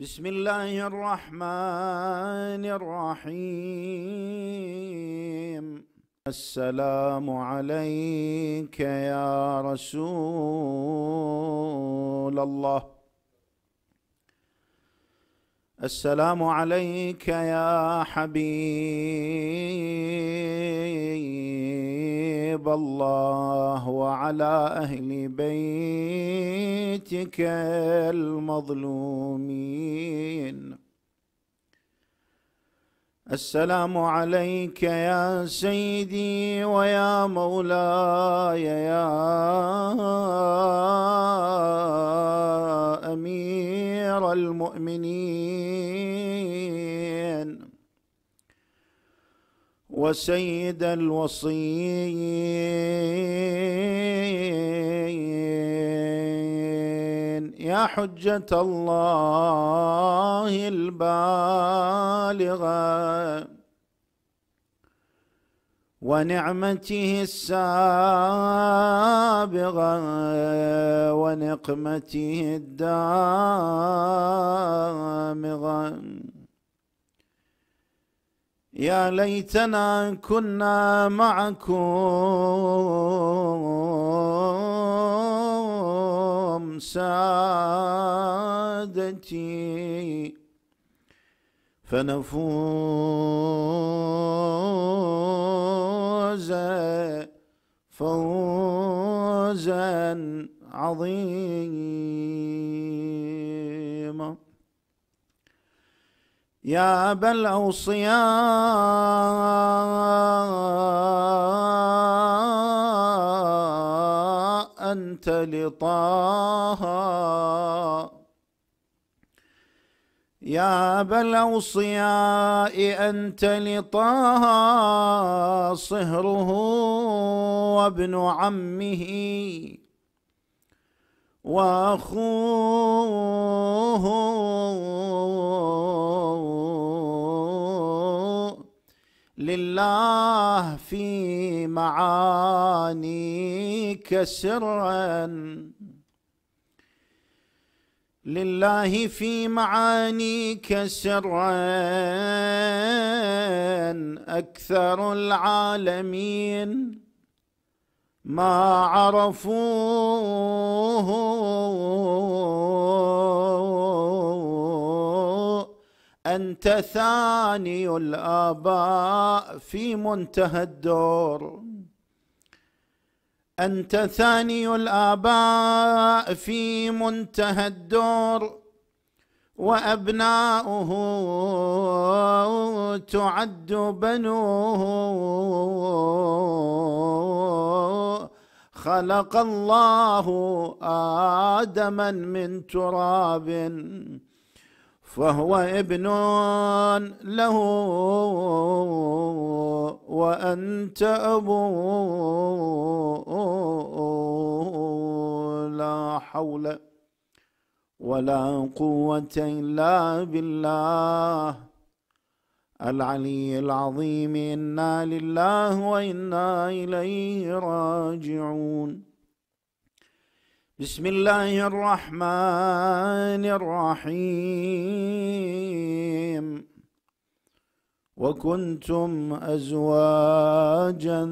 بسم الله الرحمن الرحيم السلام عليك يا رسول الله السلام عليك يا حبيب الله وعلى اهل بيتك المظلومين السلام عليك يا سيدي ويا مولاي يا امير المؤمنين وسيد الوصيين يا حجة الله البالغة ونعمته السابغة ونقمته الدامغة يا ليتنا كنا معكم سادتي فنفوز فوزا عظيما يا أبا الأوصياء أنت لطه يا أبا الأوصياء أنت لطه صهره وابن عمه وأخوه لله في معانيك سرا لله في معانيك سرا اكثر العالمين ما عرفوه أنت ثاني الآباء في منتهى الدور أنت ثاني الآباء في منتهى الدور وأبناؤه تعد بنوه خلق الله آدما من تراب فهو ابن له وأنت أبوه لا حول ولا قوة إلا بالله العلي العظيم إنا لله وإنا إليه راجعون بسم الله الرحمن الرحيم وكنتم ازواجا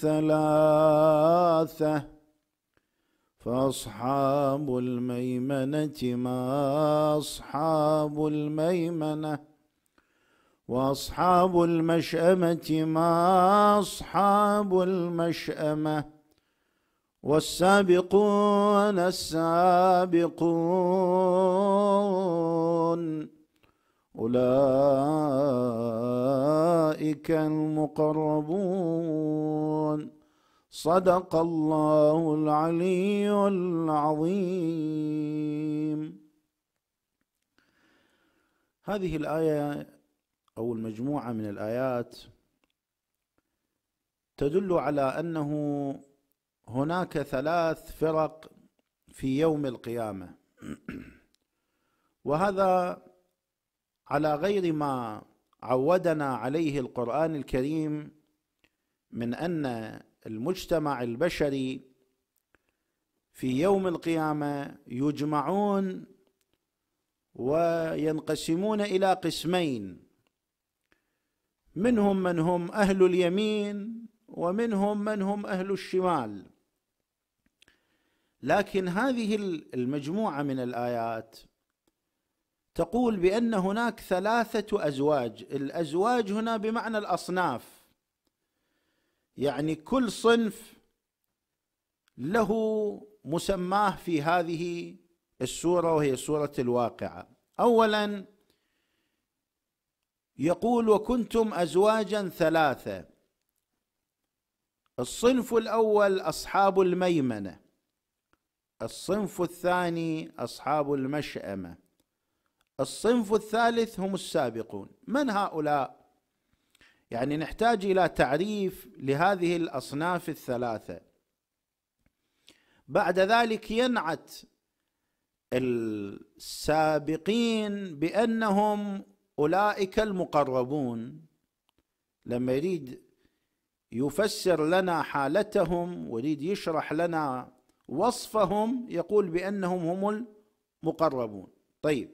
ثلاثه فاصحاب الميمنه ما اصحاب الميمنه واصحاب المشامه ما اصحاب المشامه والسابقون السابقون أولئك المقربون صدق الله العلي العظيم هذه الآية أو المجموعة من الآيات تدل على أنه هناك ثلاث فرق في يوم القيامه وهذا على غير ما عودنا عليه القران الكريم من ان المجتمع البشري في يوم القيامه يجمعون وينقسمون الى قسمين منهم من هم اهل اليمين ومنهم من هم اهل الشمال لكن هذه المجموعه من الايات تقول بان هناك ثلاثه ازواج الازواج هنا بمعنى الاصناف يعني كل صنف له مسماه في هذه السوره وهي سوره الواقعه اولا يقول وكنتم ازواجا ثلاثه الصنف الاول اصحاب الميمنه الصنف الثاني أصحاب المشأمة الصنف الثالث هم السابقون من هؤلاء يعني نحتاج إلى تعريف لهذه الأصناف الثلاثة بعد ذلك ينعت السابقين بأنهم أولئك المقربون لما يريد يفسر لنا حالتهم ويريد يشرح لنا وصفهم يقول بأنهم هم المقربون طيب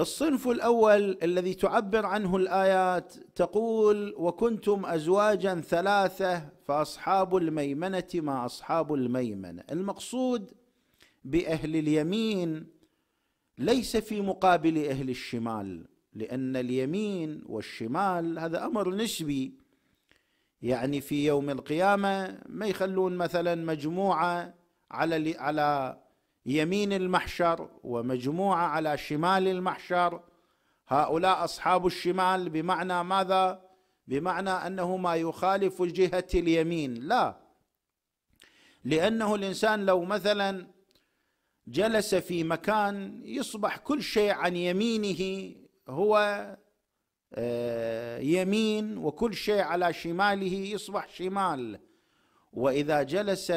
الصنف الأول الذي تعبر عنه الآيات تقول وكنتم أزواجا ثلاثة فأصحاب الميمنة ما أصحاب الميمنة المقصود بأهل اليمين ليس في مقابل أهل الشمال لأن اليمين والشمال هذا أمر نسبي يعني في يوم القيامه ما يخلون مثلا مجموعه على على يمين المحشر ومجموعه على شمال المحشر هؤلاء اصحاب الشمال بمعنى ماذا؟ بمعنى انه ما يخالف جهه اليمين لا لانه الانسان لو مثلا جلس في مكان يصبح كل شيء عن يمينه هو آه، يمين وكل شيء على شماله يصبح شمال واذا جلس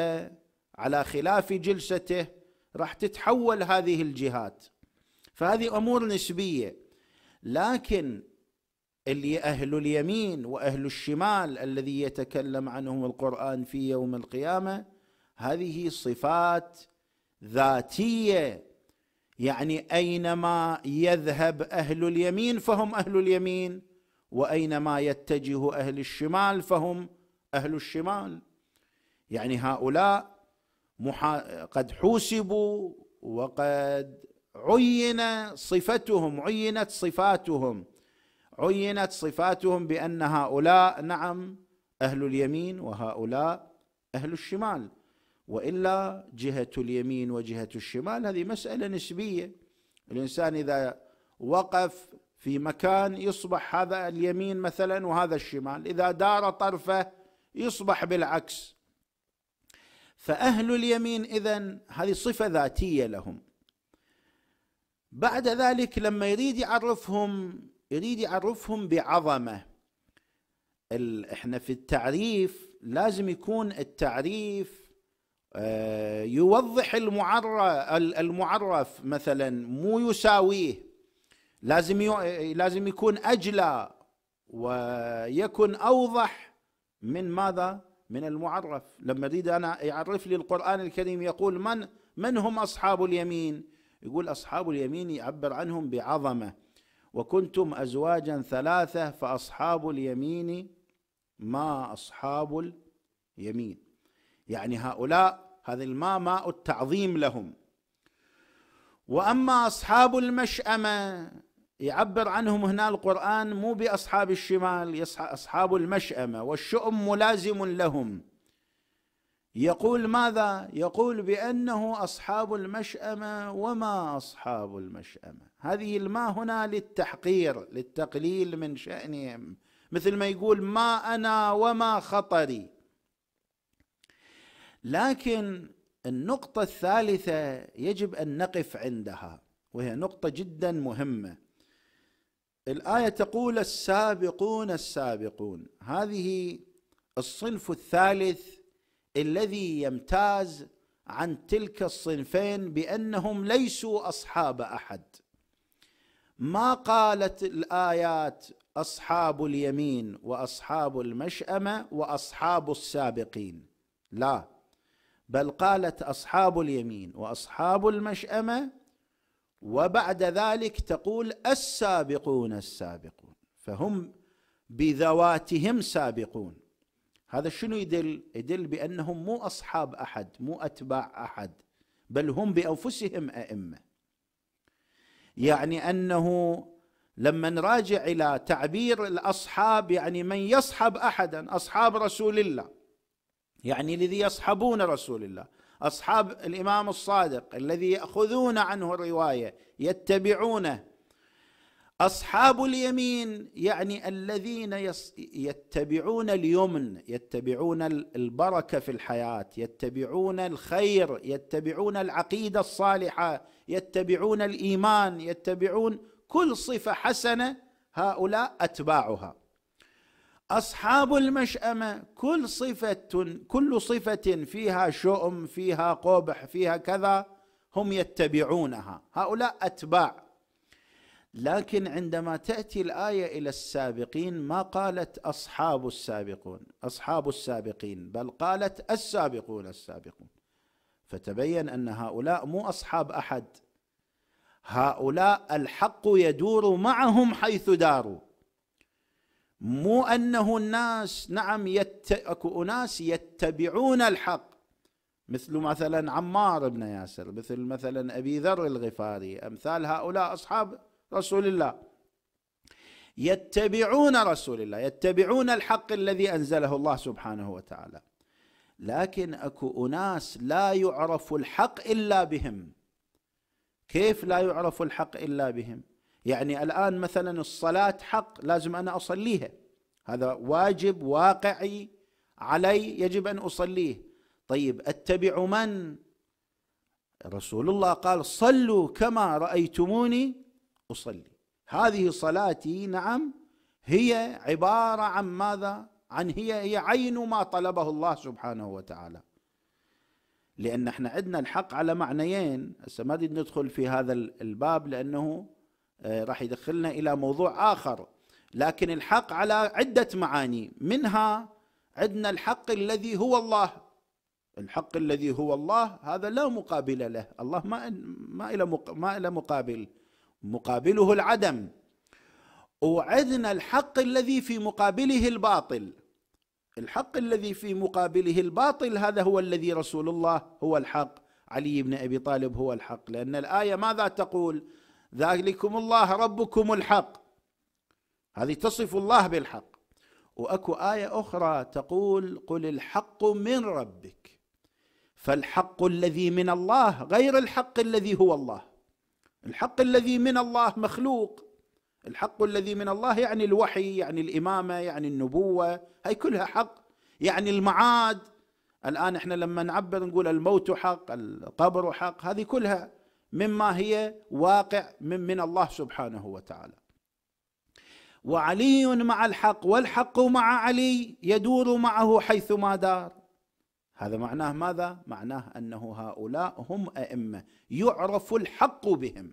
على خلاف جلسته راح تتحول هذه الجهات فهذه امور نسبيه لكن اللي اهل اليمين واهل الشمال الذي يتكلم عنهم القران في يوم القيامه هذه صفات ذاتيه يعني اينما يذهب اهل اليمين فهم اهل اليمين واينما يتجه اهل الشمال فهم اهل الشمال يعني هؤلاء محا... قد حوسبوا وقد عين صفتهم عينت صفاتهم عينت صفاتهم بان هؤلاء نعم اهل اليمين وهؤلاء اهل الشمال والا جهه اليمين وجهه الشمال هذه مساله نسبيه الانسان اذا وقف في مكان يصبح هذا اليمين مثلا وهذا الشمال اذا دار طرفه يصبح بالعكس فاهل اليمين اذا هذه صفه ذاتيه لهم بعد ذلك لما يريد يعرفهم يريد يعرفهم بعظمه احنا في التعريف لازم يكون التعريف آه، يوضح المعرف مثلا مو يساويه لازم لازم يكون اجلى ويكون اوضح من ماذا؟ من المعرف لما اريد انا يعرف لي القران الكريم يقول من من هم اصحاب اليمين؟ يقول اصحاب اليمين يعبر عنهم بعظمه وكنتم ازواجا ثلاثه فاصحاب اليمين ما اصحاب اليمين يعني هؤلاء هذا الماء ماء التعظيم لهم واما اصحاب المشأمه يعبر عنهم هنا القرآن مو بأصحاب الشمال أصحاب المشأمة والشؤم ملازم لهم يقول ماذا؟ يقول بأنه أصحاب المشأمة وما أصحاب المشأمة هذه الماء هنا للتحقير للتقليل من شأنهم مثل ما يقول ما أنا وما خطري لكن النقطة الثالثة يجب أن نقف عندها وهي نقطة جدا مهمة الآية تقول السابقون السابقون هذه الصنف الثالث الذي يمتاز عن تلك الصنفين بأنهم ليسوا أصحاب أحد ما قالت الآيات أصحاب اليمين وأصحاب المشأمة وأصحاب السابقين لا بل قالت اصحاب اليمين واصحاب المشامه وبعد ذلك تقول السابقون السابقون فهم بذواتهم سابقون هذا شنو يدل؟ يدل بانهم مو اصحاب احد، مو اتباع احد، بل هم بانفسهم ائمه. يعني انه لما نراجع الى تعبير الاصحاب يعني من يصحب احدا، اصحاب رسول الله. يعني الذي يصحبون رسول الله اصحاب الامام الصادق الذي ياخذون عنه الروايه يتبعونه اصحاب اليمين يعني الذين يتبعون اليمن يتبعون البركه في الحياه يتبعون الخير يتبعون العقيده الصالحه يتبعون الايمان يتبعون كل صفه حسنه هؤلاء اتباعها اصحاب المشامه كل صفه كل صفه فيها شؤم فيها قبح فيها كذا هم يتبعونها هؤلاء اتباع لكن عندما تاتي الايه الى السابقين ما قالت اصحاب السابقون اصحاب السابقين بل قالت السابقون السابقون فتبين ان هؤلاء مو اصحاب احد هؤلاء الحق يدور معهم حيث داروا مو انه الناس نعم يت... اكو اناس يتبعون الحق مثل مثلا عمار بن ياسر مثل مثلا ابي ذر الغفاري امثال هؤلاء اصحاب رسول الله يتبعون رسول الله يتبعون الحق الذي انزله الله سبحانه وتعالى لكن اكو اناس لا يعرف الحق الا بهم كيف لا يعرف الحق الا بهم يعني الآن مثلا الصلاة حق لازم أنا أصليها هذا واجب واقعي علي يجب أن أصليه طيب أتبع من؟ رسول الله قال صلوا كما رأيتموني أصلي هذه صلاتي نعم هي عبارة عن ماذا؟ عن هي هي عين ما طلبه الله سبحانه وتعالى لأن احنا عندنا الحق على معنيين هسه ما ندخل في هذا الباب لأنه آه، راح يدخلنا الى موضوع اخر لكن الحق على عده معاني منها عندنا الحق الذي هو الله الحق الذي هو الله هذا لا مقابل له الله ما ما الى ما الى مقابل مقابله العدم وعندنا الحق الذي في مقابله الباطل الحق الذي في مقابله الباطل هذا هو الذي رسول الله هو الحق علي بن ابي طالب هو الحق لان الايه ماذا تقول ذلكم الله ربكم الحق هذه تصف الله بالحق واكو ايه اخرى تقول قل الحق من ربك فالحق الذي من الله غير الحق الذي هو الله الحق الذي من الله مخلوق الحق الذي من الله يعني الوحي يعني الامامه يعني النبوه هي كلها حق يعني المعاد الان احنا لما نعبر نقول الموت حق القبر حق هذه كلها مما هي واقع من, من الله سبحانه وتعالى وعلي مع الحق والحق مع علي يدور معه حيثما دار هذا معناه ماذا؟ معناه أنه هؤلاء هم أئمة يعرف الحق بهم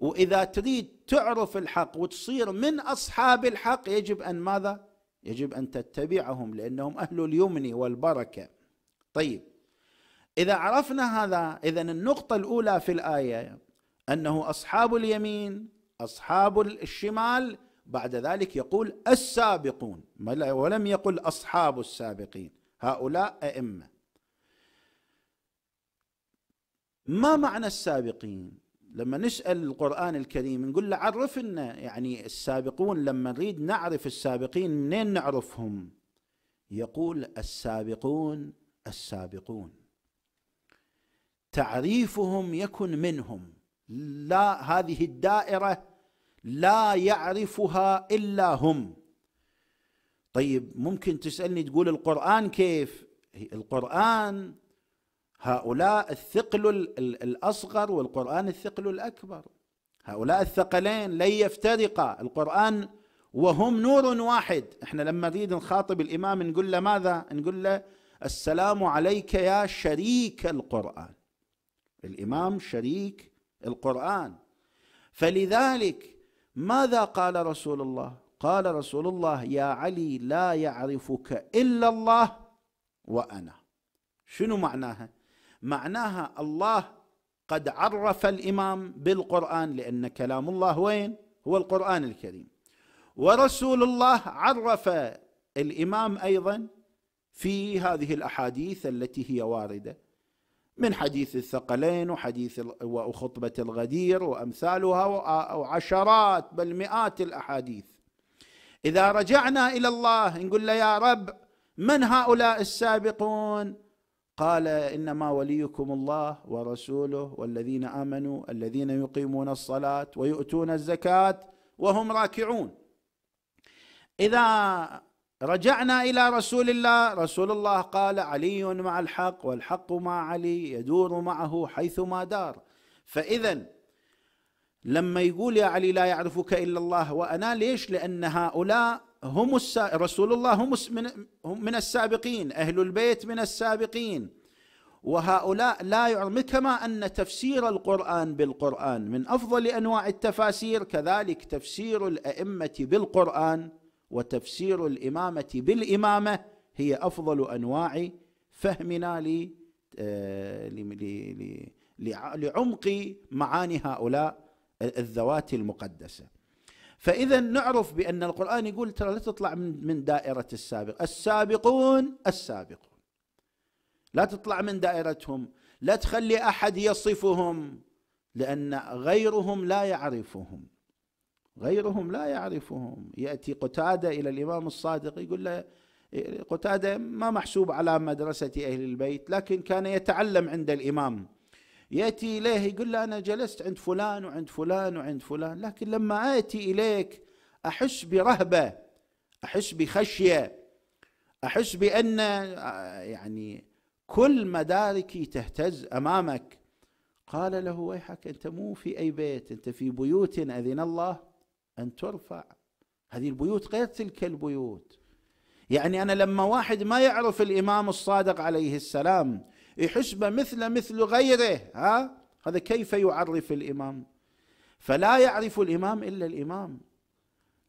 وإذا تريد تعرف الحق وتصير من أصحاب الحق يجب أن ماذا؟ يجب أن تتبعهم لأنهم أهل اليمن والبركة طيب إذا عرفنا هذا إذا النقطة الأولى في الآية أنه أصحاب اليمين أصحاب الشمال بعد ذلك يقول السابقون ولم يقل أصحاب السابقين هؤلاء أئمة ما معنى السابقين لما نسأل القرآن الكريم نقول له عرفنا يعني السابقون لما نريد نعرف السابقين منين نعرفهم يقول السابقون السابقون تعريفهم يكن منهم لا هذه الدائره لا يعرفها الا هم طيب ممكن تسالني تقول القران كيف القران هؤلاء الثقل الاصغر والقران الثقل الاكبر هؤلاء الثقلين لن يفترقا القران وهم نور واحد احنا لما نريد نخاطب الامام نقول له ماذا نقول له السلام عليك يا شريك القران الامام شريك القران فلذلك ماذا قال رسول الله قال رسول الله يا علي لا يعرفك الا الله وانا شنو معناها معناها الله قد عرف الامام بالقران لان كلام الله وين هو القران الكريم ورسول الله عرف الامام ايضا في هذه الاحاديث التي هي وارده من حديث الثقلين وحديث وخطبة الغدير وأمثالها وعشرات بل مئات الأحاديث إذا رجعنا إلى الله نقول له يا رب من هؤلاء السابقون قال إنما وليكم الله ورسوله والذين آمنوا الذين يقيمون الصلاة ويؤتون الزكاة وهم راكعون إذا رجعنا الى رسول الله رسول الله قال علي مع الحق والحق مع علي يدور معه حيثما دار فاذا لما يقول يا علي لا يعرفك الا الله وانا ليش لان هؤلاء هم السا... رسول الله هم من السابقين اهل البيت من السابقين وهؤلاء لا يعلم كما ان تفسير القران بالقران من افضل انواع التفاسير كذلك تفسير الائمه بالقران وتفسير الامامه بالامامه هي افضل انواع فهمنا آه، لعمق معاني هؤلاء الذوات المقدسه فاذا نعرف بان القران يقول ترى لا تطلع من دائره السابق السابقون السابقون لا تطلع من دائرتهم لا تخلي احد يصفهم لان غيرهم لا يعرفهم غيرهم لا يعرفهم يأتي قتادة إلى الإمام الصادق يقول له قتادة ما محسوب على مدرسة أهل البيت لكن كان يتعلم عند الإمام يأتي إليه يقول له أنا جلست عند فلان وعند فلان وعند فلان لكن لما آتي إليك أحس برهبة أحس بخشية أحس بأن يعني كل مداركي تهتز أمامك قال له ويحك أنت مو في أي بيت أنت في بيوت أذن الله أن ترفع هذه البيوت غير تلك البيوت يعني أنا لما واحد ما يعرف الإمام الصادق عليه السلام يحسب مثل مثل غيره ها هذا كيف يعرف الإمام فلا يعرف الإمام إلا الإمام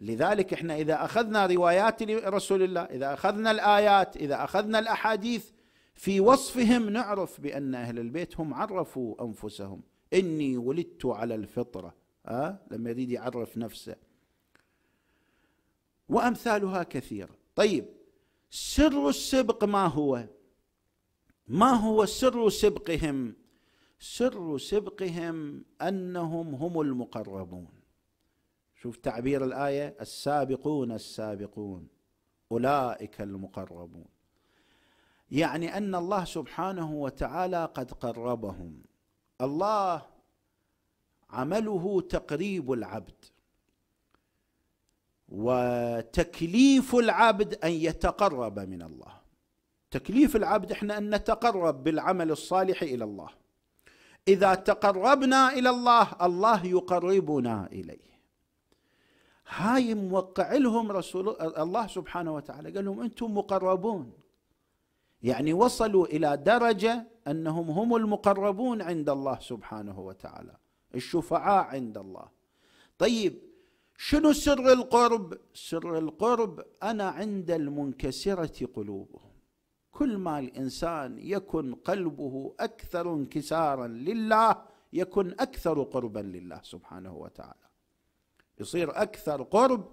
لذلك احنا إذا أخذنا روايات رسول الله إذا أخذنا الآيات إذا أخذنا الأحاديث في وصفهم نعرف بأن أهل البيت هم عرفوا أنفسهم إني ولدت على الفطرة أه؟ لما يريد يعرف نفسه وأمثالها كثيرة طيب سر السبق ما هو ما هو سر سبقهم سر سبقهم أنهم هم المقربون شوف تعبير الآية السابقون السابقون أولئك المقربون يعني أن الله سبحانه وتعالى قد قربهم الله عمله تقريب العبد وتكليف العبد ان يتقرب من الله تكليف العبد احنا ان نتقرب بالعمل الصالح الى الله اذا تقربنا الى الله الله يقربنا اليه هاي موقع لهم رسول الله سبحانه وتعالى قال لهم انتم مقربون يعني وصلوا الى درجه انهم هم المقربون عند الله سبحانه وتعالى الشفعاء عند الله طيب شنو سر القرب سر القرب أنا عند المنكسرة قلوبهم كل ما الإنسان يكن قلبه أكثر انكسارا لله يكن أكثر قربا لله سبحانه وتعالى يصير أكثر قرب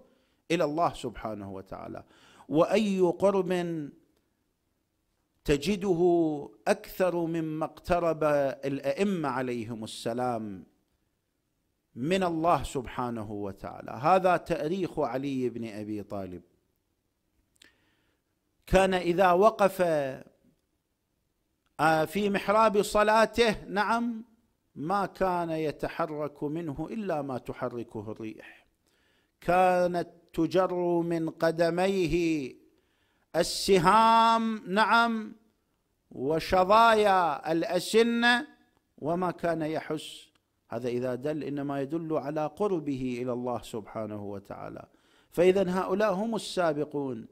إلى الله سبحانه وتعالى وأي قرب تجده اكثر مما اقترب الائمه عليهم السلام من الله سبحانه وتعالى هذا تاريخ علي بن ابي طالب كان اذا وقف آه، في محراب صلاته نعم ما كان يتحرك منه الا ما تحركه الريح كانت تجر من قدميه السهام نعم وشظايا الاسنه وما كان يحس هذا إذا دل إنما يدل على قربه إلى الله سبحانه وتعالى فإذا هؤلاء هم السابقون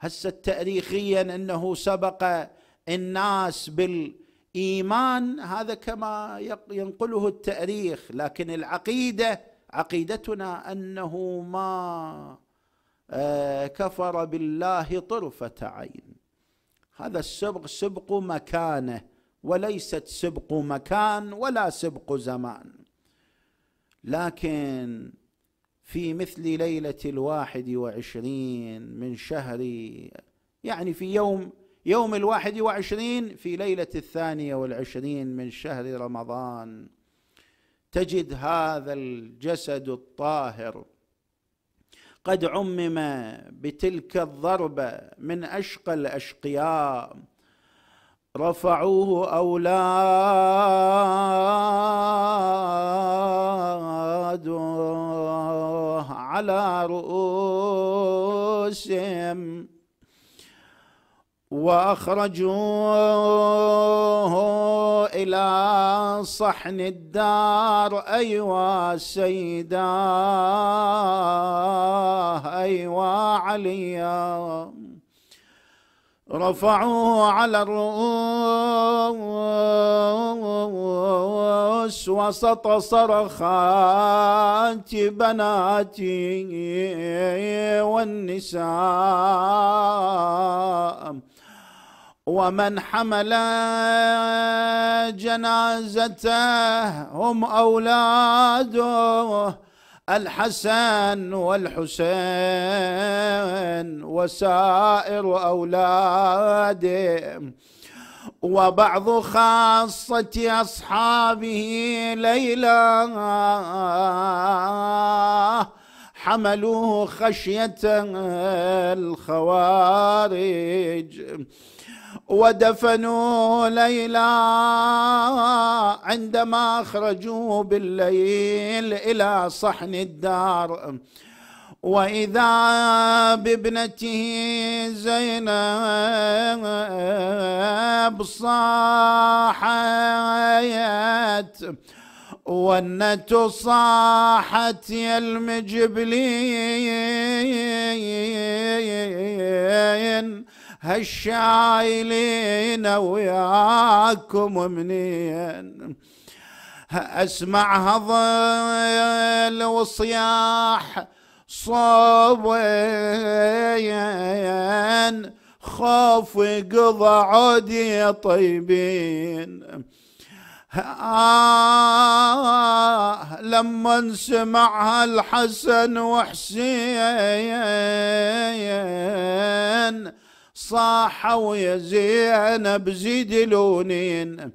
هسه تاريخيا أنه سبق الناس بالإيمان هذا كما ينقله التاريخ لكن العقيدة عقيدتنا أنه ما آه، كفر بالله طرفة عين هذا السبق سبق مكانه وليست سبق مكان ولا سبق زمان لكن في مثل ليلة الواحد وعشرين من شهر يعني في يوم يوم الواحد وعشرين في ليلة الثانية والعشرين من شهر رمضان تجد هذا الجسد الطاهر قد عمم بتلك الضربة من أشقى الأشقياء رفعوه أولاده على رؤوسهم وأخرجوه إلى صحن الدار أيوا سيدا أيوا عليا رفعوه على الرؤوس وسط صرخات بناتي والنساء ومن حمل جنازته هم أولاده الحسن والحسين وسائر اولاده وبعض خاصة أصحابه ليلى حملوه خشية الخوارج ودفنوا ليلى عندما اخرجوه بالليل الى صحن الدار واذا بابنته زينب صاحت والنت صاحت يا المجبلين هالشايلين وياكم منين اسمع هضل وصياح صوبين خوف قضى عودي طيبين آه لما سمعها الحسن وحسين صاحوا يا زينب زيد لونين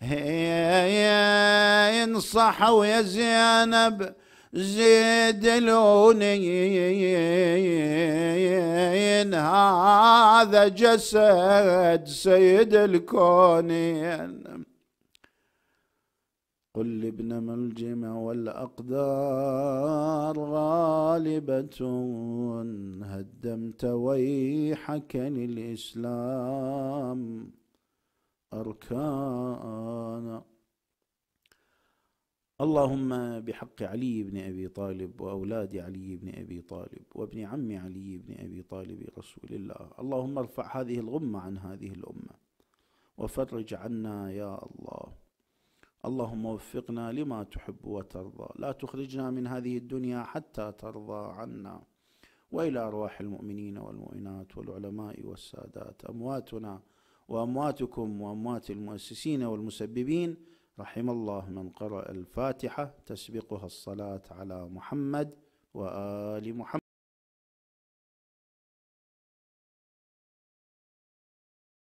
هي انصحوا يا زينب زيد لونين هذا جسد سيد الكونين قل لابن ملجم والأقدار غالبة هدمت ويحك للإسلام أركانا اللهم بحق علي بن أبي طالب وأولاد علي بن أبي طالب وابن عم علي بن أبي طالب رسول الله اللهم ارفع هذه الغمة عن هذه الأمة وفرج عنا يا الله اللهم وفقنا لما تحب وترضى لا تخرجنا من هذه الدنيا حتى ترضى عنا والى ارواح المؤمنين والمؤمنات والعلماء والسادات امواتنا وامواتكم واموات المؤسسين والمسببين رحم الله من قرأ الفاتحة تسبقها الصلاة على محمد وآل محمد